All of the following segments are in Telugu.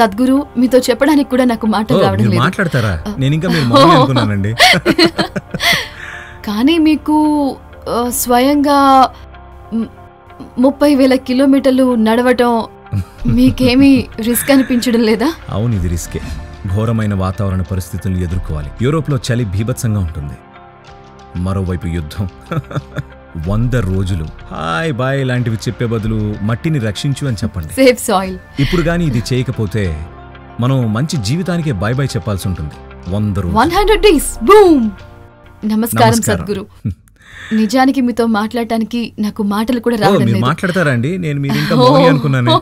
సద్గురు మీతో చెప్పడానికి కూడా నాకు మాటలు రావడం లేదు మాట్లాడతారా నేను ఇంకా మీరు అనుకున్నానండి కానీ మీకు స్వయంగా ముప్పై వేల కిలోమీటర్లు నడవటం మీకేమీ రిస్క్ అనిపించడం లేదా అవును ఇది రిస్కే ఘోరమైన వాతావరణ పరిస్థితులను ఎదుర్కోవాలి యూరోప్లో చలి భీభత్సంగా ఉంటుంది మరోవైపు యుద్ధం వంద రోజులు హాయ్ బాయ్ లాంటివి చెప్పే బదులు మట్టిని రక్షించు అని చెప్పండి సేఫ్ సాయిల్ ఇప్పుడు కానీ ఇది చేయకపోతే మనం మంచి జీవితానికే బాయ్ బాయ్ చెప్పాల్సి ఉంటుంది వంద వన్ హండ్రెడ్ డేస్ బూమ్ నమస్కారం సద్గురు నిజానికి మీతో మాట్లాడటానికి నాకు మాటలు కూడా రావడం లేదు మాట్లాడతారా అండి నేను మీరు ఇంకా అనుకున్నాను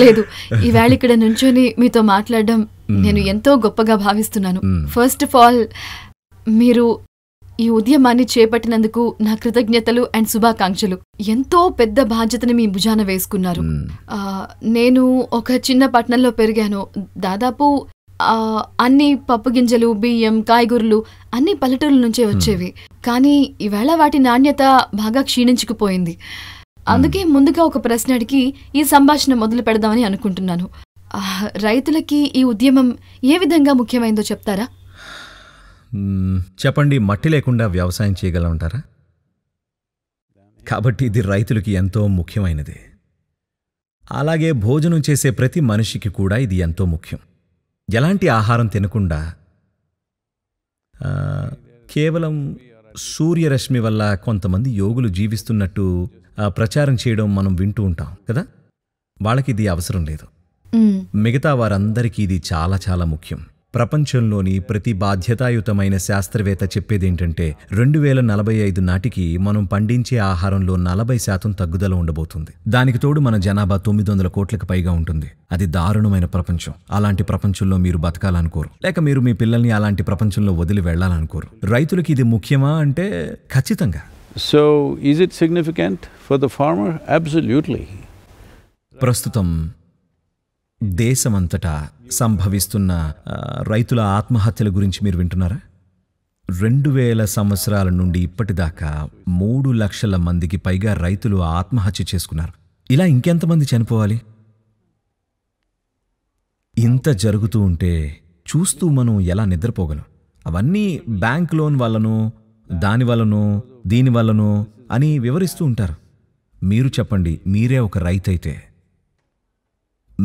లేదు ఈవేళ ఇక్కడ నుంచొని మీతో మాట్లాడడం నేను ఎంతో గొప్పగా భావిస్తున్నాను ఫస్ట్ ఆఫ్ ఆల్ మీరు ఈ ఉద్యమాన్ని చేపట్టినందుకు నా కృతజ్ఞతలు అండ్ శుభాకాంక్షలు ఎంతో పెద్ద బాధ్యతని మీ భుజాన వేసుకున్నారు నేను ఒక చిన్న పట్టణంలో పెరిగాను దాదాపు అన్ని పప్పు గింజలు బియ్యం కాయగూరలు అన్ని పల్లెటూరుల నుంచే వచ్చేవి కానీ ఈవేళ వాటి నాణ్యత బాగా క్షీణించుకుపోయింది అందుకే ముందుగా ఒక ప్రశ్న అడిగి ఈ సంభాషణ మొదలు పెడదామని అనుకుంటున్నాను రైతులకి ఈ ఉద్యమం ఏ విధంగా ముఖ్యమైందో చెప్తారా చెప్పండి మట్టి లేకుండా వ్యవసాయం చేయగలమంటారా కాబట్టి ఇది రైతులకి ఎంతో ముఖ్యమైనది అలాగే భోజనం చేసే ప్రతి మనిషికి కూడా ఇది ఎంతో ముఖ్యం ఎలాంటి ఆహారం తినకుండా కేవలం సూర్యరశ్మి వల్ల కొంతమంది యోగులు జీవిస్తున్నట్టు ప్రచారం చేయడం మనం వింటూ ఉంటాం కదా వాళ్ళకి ఇది అవసరం లేదు మిగతా వారందరికీ ఇది చాలా చాలా ముఖ్యం ప్రపంచంలోని ప్రతి బాధ్యతాయుతమైన శాస్త్రవేత్త చెప్పేదేంటంటే రెండు వేల నలభై ఐదు నాటికి మనం పండించే ఆహారంలో నలభై శాతం తగ్గుదల ఉండబోతుంది దానికి తోడు మన జనాభా తొమ్మిది వందల కోట్లకు పైగా ఉంటుంది అది దారుణమైన ప్రపంచం అలాంటి ప్రపంచంలో మీరు బతకాలనుకోరు లేక మీరు మీ పిల్లల్ని అలాంటి ప్రపంచంలో వదిలి వెళ్లాలనుకోరు రైతులకి ఇది ముఖ్యమా అంటే ఖచ్చితంగా so is it significant for the farmer absolutely ప్రస్తుతం దేశమంతటా సంభవిస్తున్న రైతుల ఆత్మహత్యల గురించి మీరు వింటున్నారా రెండు వేల సంవత్సరాల నుండి ఇప్పటిదాకా మూడు లక్షల మందికి పైగా రైతులు ఆత్మహత్య చేసుకున్నారు ఇలా ఇంకెంతమంది చనిపోవాలి ఇంత జరుగుతూ ఉంటే చూస్తూ మనం ఎలా నిద్రపోగలం అవన్నీ బ్యాంక్ లోన్ వల్లనో దానివల్లనో దీనివల్లనో అని వివరిస్తూ ఉంటారు మీరు చెప్పండి మీరే ఒక రైతైతే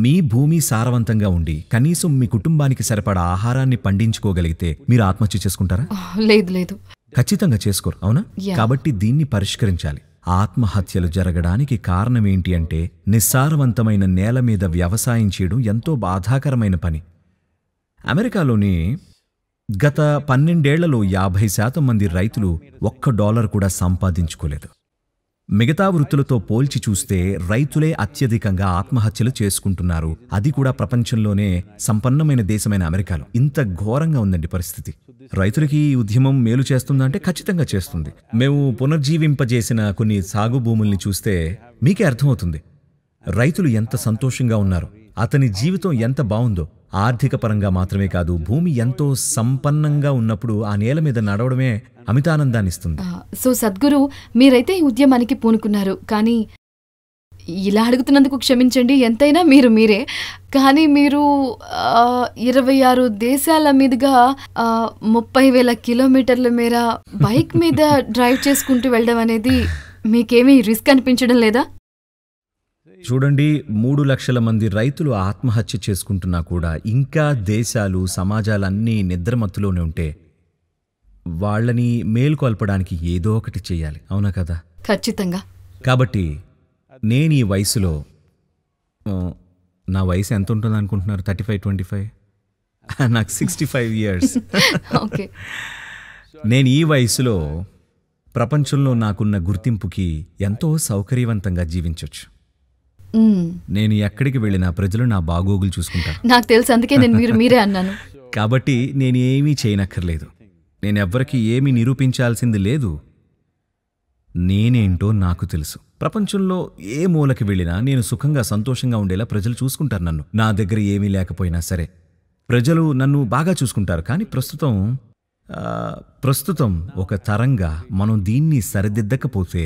మీ భూమి సారవంతంగా ఉండి కనీసం మీ కుటుంబానికి సరిపడా ఆహారాన్ని పండించుకోగలిగితే మీరు ఆత్మహత్య చేసుకుంటారా లేదు లేదు ఖచ్చితంగా చేసుకోరు అవునా కాబట్టి దీన్ని పరిష్కరించాలి ఆత్మహత్యలు జరగడానికి కారణం ఏంటి అంటే నిస్సారవంతమైన నేల మీద వ్యవసాయం చేయడం ఎంతో బాధాకరమైన పని అమెరికాలోని గత పన్నెండేళ్లలో యాభై శాతం మంది రైతులు ఒక్క డాలర్ కూడా సంపాదించుకోలేదు మిగతా వృత్తులతో పోల్చి చూస్తే రైతులే అత్యధికంగా ఆత్మహత్యలు చేసుకుంటున్నారు అది కూడా ప్రపంచంలోనే సంపన్నమైన దేశమైన అమెరికాలో ఇంత ఘోరంగా ఉందండి పరిస్థితి రైతులకి ఈ ఉద్యమం మేలు చేస్తుందంటే ఖచ్చితంగా చేస్తుంది మేము పునర్జీవింపజేసిన కొన్ని సాగు భూముల్ని చూస్తే మీకే అర్థమవుతుంది రైతులు ఎంత సంతోషంగా ఉన్నారు అతని జీవితం ఎంత బాగుందో ఆర్థిక పరంగా మాత్రమే కాదు భూమి ఎంతో సంపన్నంగా ఉన్నప్పుడు ఆ నేల మీద నడవడమే అమితానందాన్నిస్తుంది సో సద్గురు మీరైతే ఈ ఉద్యమానికి పూనుకున్నారు కానీ ఇలా అడుగుతున్నందుకు క్షమించండి ఎంతైనా మీరు మీరే కానీ మీరు ఇరవై ఆరు దేశాల మీదుగా ముప్పై వేల కిలోమీటర్ల మేర బైక్ మీద డ్రైవ్ చేసుకుంటూ వెళ్ళడం అనేది మీకేమీ రిస్క్ అనిపించడం లేదా చూడండి మూడు లక్షల మంది రైతులు ఆత్మహత్య చేసుకుంటున్నా కూడా ఇంకా దేశాలు సమాజాలన్నీ నిద్రమత్తులోనే ఉంటే వాళ్ళని మేల్కొల్పడానికి ఏదో ఒకటి చేయాలి అవునా కదా ఖచ్చితంగా కాబట్టి నేను ఈ వయసులో నా వయసు ఎంత ఉంటుంది అనుకుంటున్నారు థర్టీ ఫైవ్ ట్వంటీ ఫైవ్ నాకు సిక్స్టీ ఫైవ్ ఇయర్స్ నేను ఈ వయసులో ప్రపంచంలో నాకున్న గుర్తింపుకి ఎంతో సౌకర్యవంతంగా జీవించవచ్చు నేను ఎక్కడికి వెళ్ళినా ప్రజలు నా బాగోగులు చూసుకుంటారు నాకు తెలుసు అందుకే నేను మీరు మీరే అన్నాను కాబట్టి నేను ఏమీ చేయనక్కర్లేదు నేనెవ్వరికీ ఏమీ నిరూపించాల్సింది లేదు నేనేంటో నాకు తెలుసు ప్రపంచంలో ఏ మూలకి వెళ్ళినా నేను సుఖంగా సంతోషంగా ఉండేలా ప్రజలు చూసుకుంటారు నన్ను నా దగ్గర ఏమీ లేకపోయినా సరే ప్రజలు నన్ను బాగా చూసుకుంటారు కానీ ప్రస్తుతం ప్రస్తుతం ఒక తరంగా మనం దీన్ని సరిదిద్దకపోతే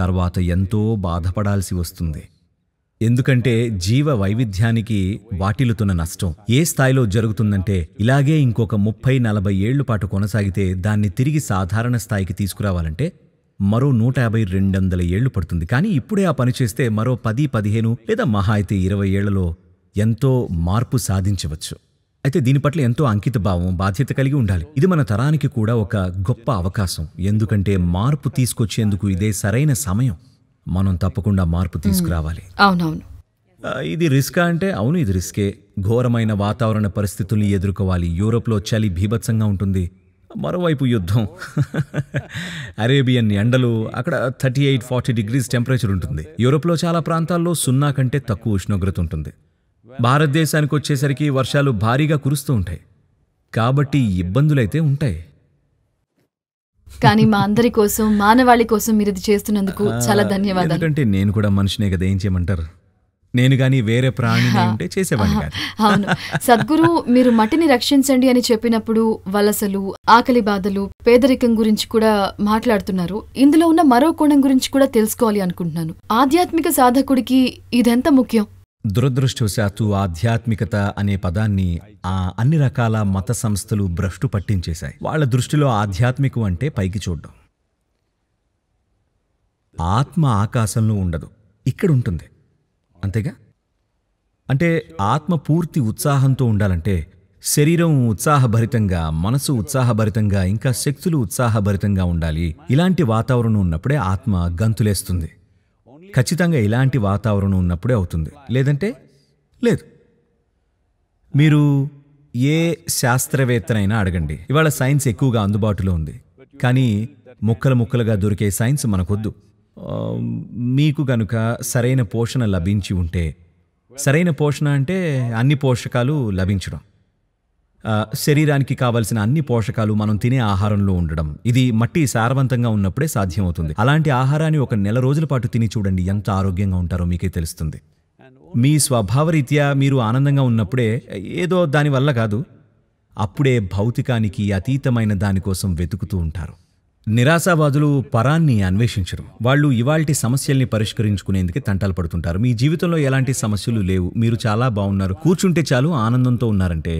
తర్వాత ఎంతో బాధపడాల్సి వస్తుంది ఎందుకంటే జీవ వైవిధ్యానికి వాటిల్లుతున్న నష్టం ఏ స్థాయిలో జరుగుతుందంటే ఇలాగే ఇంకొక ముప్పై నలభై ఏళ్ల పాటు కొనసాగితే దాన్ని తిరిగి సాధారణ స్థాయికి తీసుకురావాలంటే మరో నూట యాభై రెండు వందల ఏళ్లు పడుతుంది కానీ ఇప్పుడే ఆ పని చేస్తే మరో పది పదిహేను లేదా మహా అయితే ఇరవై ఏళ్లలో ఎంతో మార్పు సాధించవచ్చు అయితే దీని పట్ల ఎంతో అంకిత భావం బాధ్యత కలిగి ఉండాలి ఇది మన తరానికి కూడా ఒక గొప్ప అవకాశం ఎందుకంటే మార్పు తీసుకొచ్చేందుకు ఇదే సరైన సమయం మనం తప్పకుండా మార్పు తీసుకురావాలి అవునవును ఇది రిస్కా అంటే అవును ఇది రిస్కే ఘోరమైన వాతావరణ పరిస్థితుల్ని ఎదుర్కోవాలి యూరోప్లో చలి భీభత్సంగా ఉంటుంది మరోవైపు యుద్ధం అరేబియన్ ఎండలు అక్కడ thirty eight forty degrees temperature ఉంటుంది యూరోప్లో చాలా ప్రాంతాల్లో సున్నా కంటే తక్కువ ఉష్ణోగ్రత ఉంటుంది భారతదేశానికి వచ్చేసరికి వర్షాలు భారీగా కురుస్తూ ఉంటాయి కాబట్టి ఇబ్బందులైతే ఉంటాయి కానీ మా అందరి కోసం మానవాళి కోసం మీరు ఇది చేస్తున్నందుకు చాలా ధన్యవాదాలు ఎందుకంటే నేను కూడా మనిషినే కదా ఏం చేయమంటారు నేను కానీ వేరే ప్రాణి ఉంటే చేసేవాడిని అవును సద్గురు మీరు మట్టిని రక్షించండి అని చెప్పినప్పుడు వలసలు ఆకలి బాధలు పేదరికం గురించి కూడా మాట్లాడుతున్నారు ఇందులో ఉన్న మరో కోణం గురించి కూడా తెలుసుకోవాలి అనుకుంటున్నాను ఆధ్యాత్మిక సాధకుడికి ఇదెంత ముఖ్యం దురదృష్టవశాత్తు ఆధ్యాత్మికత అనే పదాన్ని ఆ అన్ని రకాల మత సంస్థలు భ్రష్టు పట్టించేశాయి వాళ్ళ దృష్టిలో ఆధ్యాత్మికం అంటే పైకి చూడడం ఆత్మ ఆకాశంలో ఉండదు ఇక్కడ ఉంటుంది అంతేగా అంటే ఆత్మ పూర్తి ఉత్సాహంతో ఉండాలంటే శరీరం ఉత్సాహభరితంగా మనసు ఉత్సాహభరితంగా ఇంకా శక్తులు ఉత్సాహభరితంగా ఉండాలి ఇలాంటి వాతావరణం ఉన్నప్పుడే ఆత్మ గంతులేస్తుంది ఖచ్చితంగా ఇలాంటి వాతావరణం ఉన్నప్పుడే అవుతుంది లేదంటే లేదు మీరు ఏ శాస్త్రవేత్తనైనా అడగండి ఇవాళ సైన్స్ ఎక్కువగా అందుబాటులో ఉంది కానీ ముక్కలు ముక్కలుగా దొరికే సైన్స్ మనకొద్దు మీకు గనుక సరైన పోషణ లభించి ఉంటే సరైన పోషణ అంటే అన్ని పోషకాలు లభించడం శరీరానికి కావలసిన అన్ని పోషకాలు మనం తినే ఆహారంలో ఉండడం ఇది మట్టి సారవంతంగా ఉన్నప్పుడే సాధ్యమవుతుంది అలాంటి ఆహారాన్ని ఒక నెల రోజుల పాటు తిని చూడండి ఎంత ఆరోగ్యంగా ఉంటారో మీకే తెలుస్తుంది మీ స్వభావరీత్యా మీరు ఆనందంగా ఉన్నప్పుడే ఏదో దానివల్ల కాదు అప్పుడే భౌతికానికి అతీతమైన దానికోసం వెతుకుతూ ఉంటారు నిరాశావాదులు పరాన్ని అన్వేషించరు వాళ్ళు ఇవాల్టి సమస్యల్ని పరిష్కరించుకునేందుకు తంటాలు పడుతుంటారు మీ జీవితంలో ఎలాంటి సమస్యలు లేవు మీరు చాలా బాగున్నారు కూర్చుంటే చాలు ఆనందంతో ఉన్నారంటే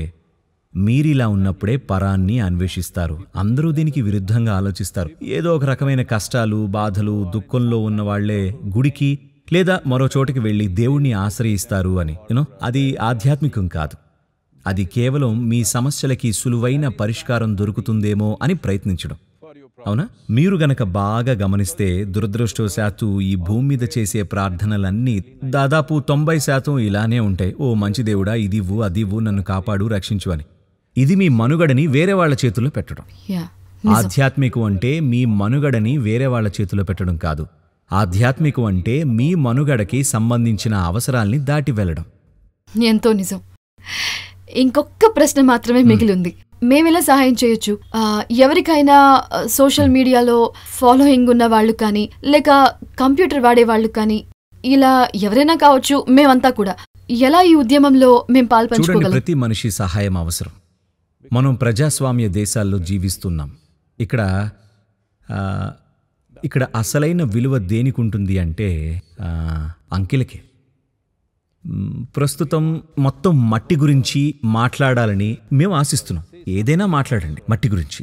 మీరిలా ఉన్నప్పుడే పరాన్ని అన్వేషిస్తారు అందరూ దీనికి విరుద్ధంగా ఆలోచిస్తారు ఏదో ఒక రకమైన కష్టాలు బాధలు దుఃఖంలో ఉన్న వాళ్లే గుడికి లేదా మరో చోటికి వెళ్ళి దేవుణ్ణి ఆశ్రయిస్తారు అని యూనో అది ఆధ్యాత్మికం కాదు అది కేవలం మీ సమస్యలకి సులువైన పరిష్కారం దొరుకుతుందేమో అని ప్రయత్నించడం అవునా మీరు గనక బాగా గమనిస్తే దురదృష్టవశాత్తు ఈ భూమి మీద చేసే ప్రార్థనలన్నీ దాదాపు తొంభై శాతం ఇలానే ఉంటాయి ఓ మంచి దేవుడా ఇదివ్వు అదివ్వు నన్ను కాపాడు రక్షించు అని ఇది మీ మనుగడని వేరే వాళ్ళ చేతుల్లో పెట్టడం ఆధ్యాత్మికం అంటే మీ మనుగడని వేరే వాళ్ళ చేతిలో పెట్టడం కాదు ఆధ్యాత్మికం అంటే మీ మనుగడకి సంబంధించిన అవసరాల్ని దాటి వెళ్ళడం ఎంతో నిజం ఇంకొక ప్రశ్న మాత్రమే hmm. మిగిలింది మేమెలా సహాయం చేయొచ్చు ఎవరికైనా సోషల్ hmm. మీడియాలో ఫాలోయింగ్ ఉన్న వాళ్ళు కానీ లేక కంప్యూటర్ వాడే వాళ్ళు కానీ ఇలా ఎవరైనా కావచ్చు మేమంతా కూడా ఎలా ఈ ఉద్యమంలో మేము పాల్పంచుకోగలం ప్రతి మనిషి సహాయం అవసరం మనం ప్రజాస్వామ్య దేశాల్లో జీవిస్తున్నాం ఇక్కడ ఇక్కడ అసలైన విలువ దేనికి ఉంటుంది అంటే అంకెలకే ప్రస్తుతం మొత్తం మట్టి గురించి మాట్లాడాలని మేము ఆశిస్తున్నాం ఏదైనా మాట్లాడండి మట్టి గురించి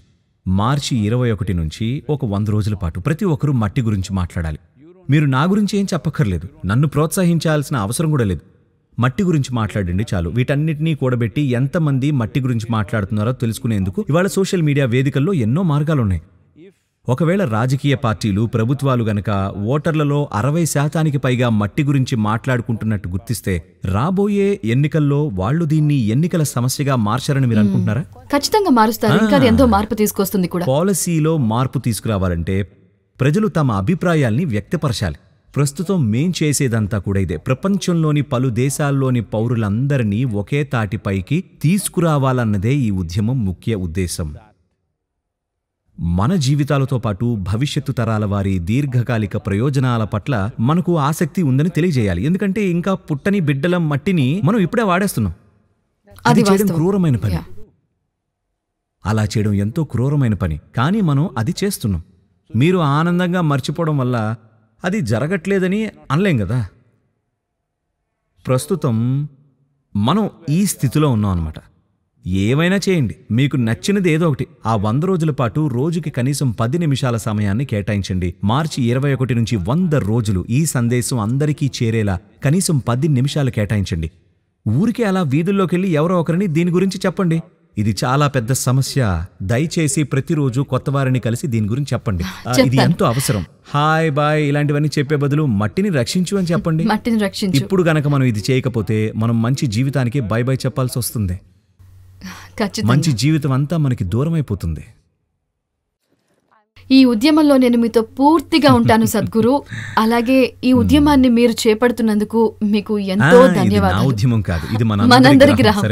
మార్చి ఇరవై ఒకటి నుంచి ఒక వంద రోజుల పాటు ప్రతి ఒక్కరూ మట్టి గురించి మాట్లాడాలి మీరు నా గురించి ఏం చెప్పక్కర్లేదు నన్ను ప్రోత్సహించాల్సిన అవసరం కూడా లేదు మట్టి గురించి మాట్లాడండి చాలు వీటన్నిటినీ కూడబెట్టి ఎంతమంది మట్టి గురించి మాట్లాడుతున్నారో తెలుసుకునేందుకు ఇవాళ సోషల్ మీడియా వేదికల్లో ఎన్నో మార్గాలున్నాయి ఒకవేళ రాజకీయ పార్టీలు ప్రభుత్వాలు గనక ఓటర్లలో అరవై శాతానికి పైగా మట్టి గురించి మాట్లాడుకుంటున్నట్టు గుర్తిస్తే రాబోయే ఎన్నికల్లో వాళ్ళు దీన్ని ఎన్నికల సమస్యగా మార్చారని మీరు అనుకుంటున్నారా ఖచ్చితంగా మారుస్తారు ఎంతో మార్పు తీసుకొస్తుంది కూడా పాలసీలో మార్పు తీసుకురావాలంటే ప్రజలు తమ అభిప్రాయాల్ని వ్యక్తపరచాలి ప్రస్తుతం మేం చేసేదంతా కూడా ఇదే ప్రపంచంలోని పలు దేశాల్లోని పౌరులందరినీ ఒకే తాటిపైకి తీసుకురావాలన్నదే ఈ ఉద్యమం ముఖ్య ఉద్దేశం మన జీవితాలతో పాటు భవిష్యత్తు తరాల వారి దీర్ఘకాలిక ప్రయోజనాల పట్ల మనకు ఆసక్తి ఉందని తెలియజేయాలి ఎందుకంటే ఇంకా పుట్టని బిడ్డల మట్టిని మనం ఇప్పుడే వాడేస్తున్నాం అది చేయడం క్రూరమైన పని అలా చేయడం ఎంతో క్రూరమైన పని కానీ మనం అది చేస్తున్నాం మీరు ఆనందంగా మర్చిపోవడం వల్ల అది జరగట్లేదని అనలేం కదా ప్రస్తుతం మనం ఈ స్థితిలో ఉన్నాం అనమాట ఏమైనా చేయండి మీకు నచ్చినది ఏదో ఒకటి ఆ వంద రోజుల పాటు రోజుకి కనీసం పది నిమిషాల సమయాన్ని కేటాయించండి మార్చి ఇరవై ఒకటి నుంచి వంద రోజులు ఈ సందేశం అందరికీ చేరేలా కనీసం పది నిమిషాలు కేటాయించండి ఊరికే అలా వీధుల్లోకి వెళ్ళి ఎవరో ఒకరిని దీని గురించి చెప్పండి ఇది చాలా పెద్ద సమస్య దయచేసి ప్రతిరోజు కొత్త వారిని కలిసి దీని గురించి చెప్పండి ఇది ఎంతో అవసరం హాయ్ బాయ్ ఇలాంటివన్నీ చెప్పే బదులు మట్టిని రక్షించు అని చెప్పండి మట్టిని రక్షించు ఇప్పుడు గనక మనం ఇది చేయకపోతే మనం మంచి జీవితానికి బై బై చెప్పాల్సి వస్తుంది మంచి జీవితం అంతా మనకి దూరం అయిపోతుంది ఈ ఉద్యమంలో నేను మీతో పూర్తిగా ఉంటాను సద్గురు అలాగే ఈ ఉద్యమాన్ని మీరు చేపడుతున్నందుకు మీకు ఎంతో ధన్యవాదాలు మనందరి గ్రహం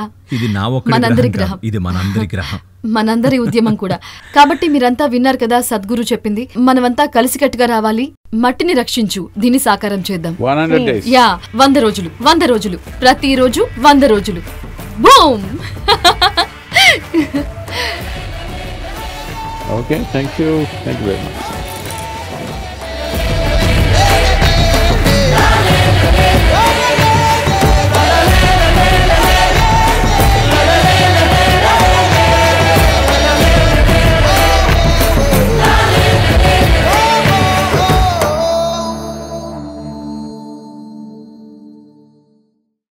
ఇది నా మనందరి గ్రహం ఇది మనందరి గ్రహం మనందరి ఉద్యమం కూడా కాబట్టి మీరంతా విన్నారు కదా సద్గురు చెప్పింది మనమంతా కలిసికట్టుగా రావాలి మట్టిని రక్షించు దీన్ని సాకారం చేద్దాం hmm. యా వంద రోజులు వంద రోజులు ప్రతిరోజు వంద రోజులు boom Okay, thank you. Thank you very much.